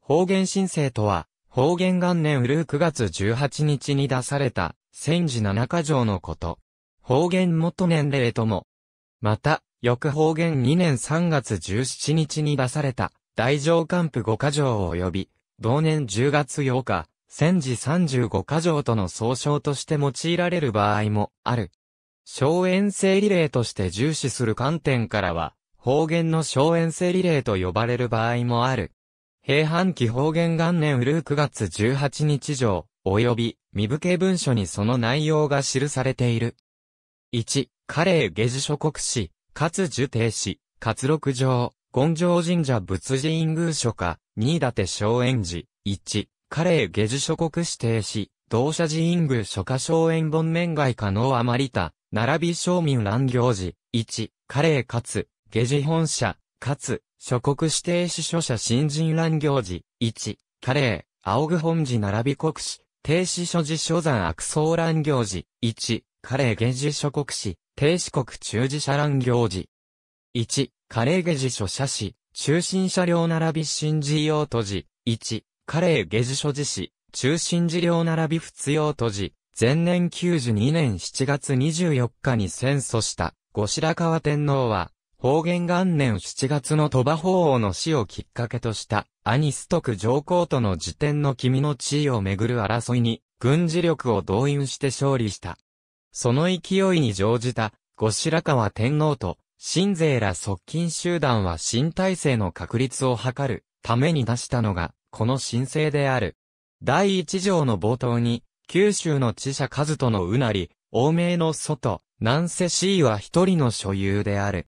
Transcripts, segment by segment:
方言申請とは、方言元年うる9月18日に出された、戦時七か条のこと。方言元年齢とも。また、翌方言2年3月17日に出された、大乗官府5か条及び、同年10月8日、戦時35か条との総称として用いられる場合もある。小園征リレーとして重視する観点からは、方言の小園征リレーと呼ばれる場合もある。平半期方言元年うる9月18日上、及び、身武家文書にその内容が記されている。1、カレー下地諸国史、かつ受定史、活六条、権上神社仏寺院宮書家、新立松園寺、1、カレー下地諸国史定史、同社寺院宮書家松園本面外可能あまりた、並び商民乱行寺、1、カレーかつ、下地本社、かつ、諸国指定司書者新人乱行事、1、カレー、青ぐ本寺並び国史、停止所持所山悪僧乱行事、1、カレー下寺諸国史、停止国中寺社乱行事。1、カレー下寺所者史、中心車両並び新寺用都寺、1、カレー下寺所寺史、中心事業並び仏用都寺、前年92年7月24日に戦祖した、後白河天皇は、方言元年7月の鳥羽法王の死をきっかけとした、アニストク上皇との辞典の君の地位をめぐる争いに、軍事力を動員して勝利した。その勢いに乗じた、後白河天皇と、新税ら側近集団は新体制の確立を図るために出したのが、この申請である。第一条の冒頭に、九州の知者数とのうなり、欧米の外、南瀬氏は一人の所有である。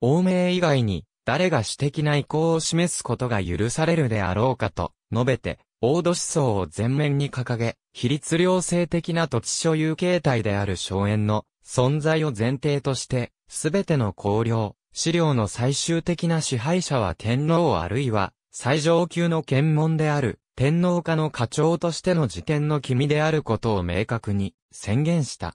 欧米以外に誰が私的な意向を示すことが許されるであろうかと述べて、王土思想を前面に掲げ、比率良性的な土地所有形態である荘園の存在を前提として、すべての公領、資料の最終的な支配者は天皇あるいは最上級の検問である天皇家の課長としての事件の君であることを明確に宣言した。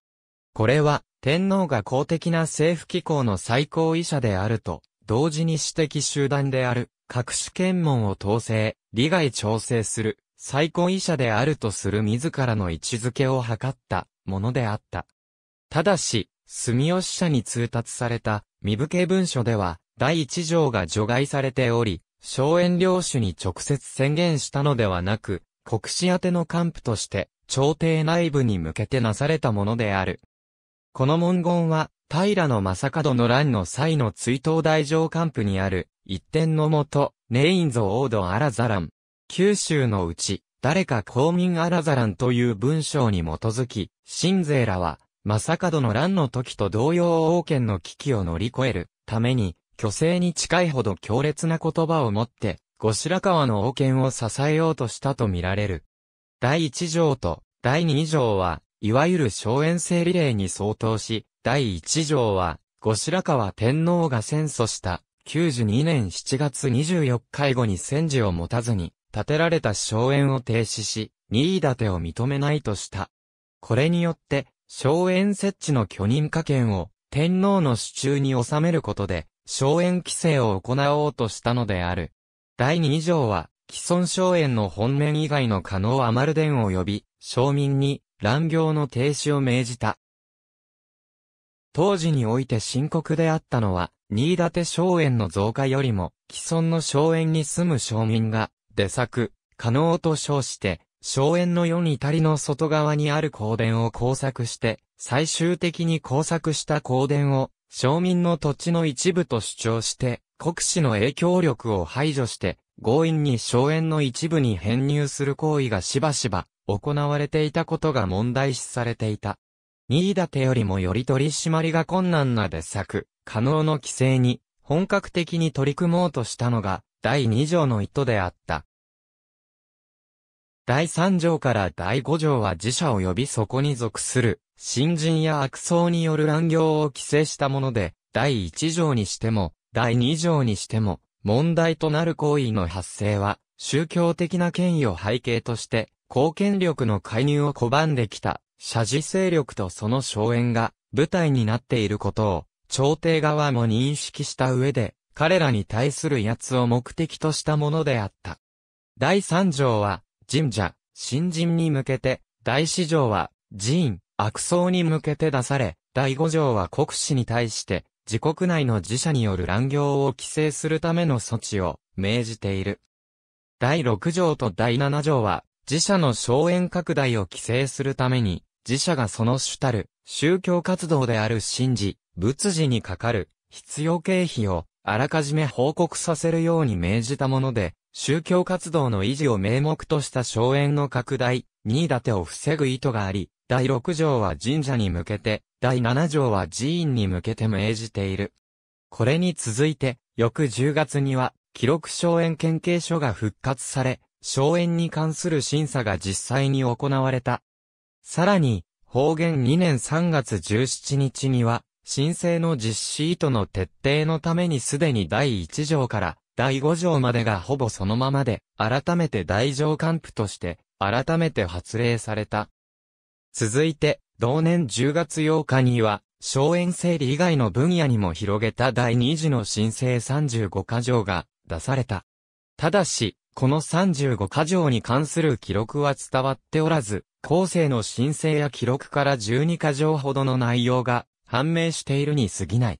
これは天皇が公的な政府機構の最高位者であると、同時に私的集団である、各種検問を統制、利害調整する、最高位者であるとする自らの位置づけを図ったものであった。ただし、住吉社に通達された身家文書では、第一条が除外されており、荘園領主に直接宣言したのではなく、国士宛の官府として、朝廷内部に向けてなされたものである。この文言は、平の正門の乱の際の追悼大乗官府にある、一点のもと、ネインゾオードアラザラン。九州のうち、誰か公民アラザランという文章に基づき、新税らは、正門の乱の時と同様王権の危機を乗り越えるために、虚勢に近いほど強烈な言葉を持って、後白河の王権を支えようとしたとみられる。第一条と第二条は、いわゆる荘園制リレーに相当し、第一条は、後白河天皇が戦祖した92年7月24日以後に戦時を持たずに、建てられた荘園を停止し、任意立てを認めないとした。これによって、荘園設置の許認可権を天皇の手中に収めることで、荘園規制を行おうとしたのである。第二条は、既存荘園の本面以外の可能アマルを呼び、庶民に乱行の停止を命じた。当時において深刻であったのは、新館荘園の増加よりも、既存の荘園に住む町民が、出作、可能と称して、荘園の世に至りの外側にある公殿を工作して、最終的に工作した公殿を、町民の土地の一部と主張して、国史の影響力を排除して、強引に荘園の一部に編入する行為がしばしば行われていたことが問題視されていた。新立よりもより取り締まりが困難な出作、可能の規制に本格的に取り組もうとしたのが第二条の意図であった。第三条から第五条は自社及びそこに属する、新人や悪僧による乱行を規制したもので、第一条にしても、第二条にしても、問題となる行為の発生は、宗教的な権威を背景として、公権力の介入を拒んできた、社事勢力とその荘園が、舞台になっていることを、朝廷側も認識した上で、彼らに対する奴を目的としたものであった。第三条は、神社、新人に向けて、第四条は、寺院、悪僧に向けて出され、第五条は国士に対して、自国内の自社による乱行を規制するための措置を命じている。第6条と第7条は、自社の荘園拡大を規制するために、自社がその主たる宗教活動である神事、仏事にかかる必要経費をあらかじめ報告させるように命じたもので、宗教活動の維持を名目とした荘園の拡大、位立てを防ぐ意図があり、第6条は神社に向けて、第7条は寺院に向けて命じている。これに続いて、翌10月には、記録荘園研究所が復活され、荘園に関する審査が実際に行われた。さらに、方言2年3月17日には、申請の実施意図の徹底のためにすでに第1条から第5条までがほぼそのままで、改めて大条官府として、改めて発令された。続いて、同年10月8日には、荘園整理以外の分野にも広げた第2次の申請35箇条が出された。ただし、この35箇条に関する記録は伝わっておらず、後世の申請や記録から12箇条ほどの内容が判明しているに過ぎない。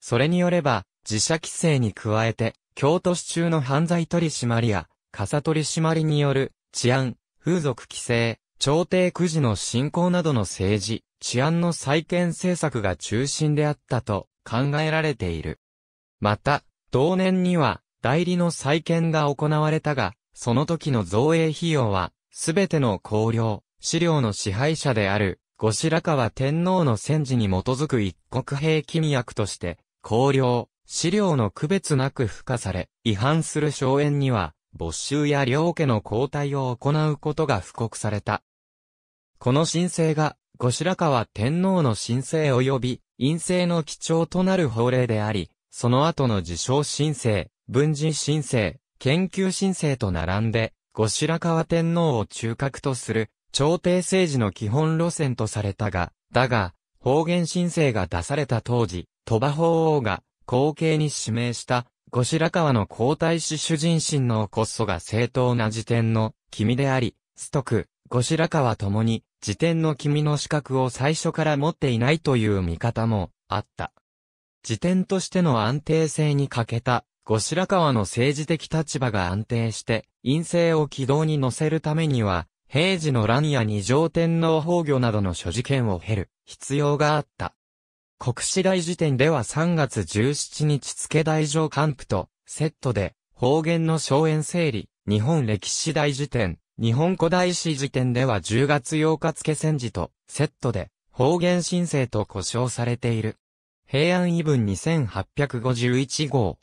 それによれば、自社規制に加えて、京都市中の犯罪取締や、傘取締による治安、風俗規制、朝廷くじの振興などの政治、治安の再建政策が中心であったと考えられている。また、同年には代理の再建が行われたが、その時の造営費用は、すべての公領、資料の支配者である、後白河天皇の戦時に基づく一国兵規役として、公領、資料の区別なく付加され、違反する荘園には、没収や両家の交代を行うことが布告された。この申請が、後白河天皇の申請及び、陰性の基調となる法令であり、その後の自称申請、文人申請、研究申請と並んで、後白河天皇を中核とする、朝廷政治の基本路線とされたが、だが、方言申請が出された当時、鳥羽法王が、後継に指名した後白河の皇太子主人のコこそが正当な辞典の君であり、ストク、後白河ともに、辞典の君の資格を最初から持っていないという見方もあった。辞典としての安定性に欠けた、後白河の政治的立場が安定して、陰性を軌道に乗せるためには、平時の乱や二条天皇崩御などの諸事件を経る必要があった。国史大辞典では3月17日付大上官布と、セットで、方言の荘園整理、日本歴史大辞典、日本古代史辞典では10月8日付戦時と、セットで、方言申請と呼称されている。平安異文2851号。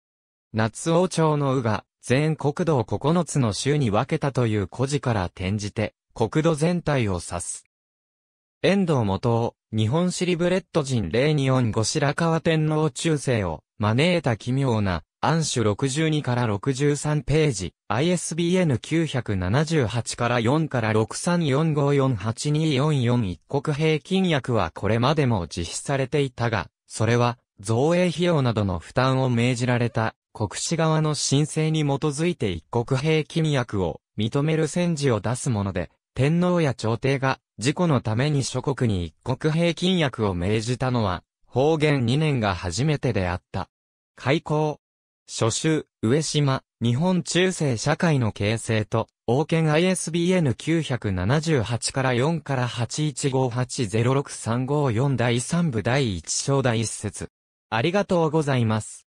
夏王朝の宇が、全国土を9つの州に分けたという古事から転じて、国土全体を指す。遠藤元を、日本シリブレット人レーニオン後白河天皇中世を招いた奇妙な、暗種62から63ページ、ISBN 978から4から6 3 4 5 4 8 2 4 4一国平均薬はこれまでも実施されていたが、それは、造営費用などの負担を命じられた、国史側の申請に基づいて一国平均薬を認める戦時を出すもので、天皇や朝廷が事故のために諸国に一国平均薬を命じたのは、方言2年が初めてであった。開港。初秋、上島、日本中世社会の形成と、王権 ISBN 978から4から815806354第3部第1章第1節。ありがとうございます。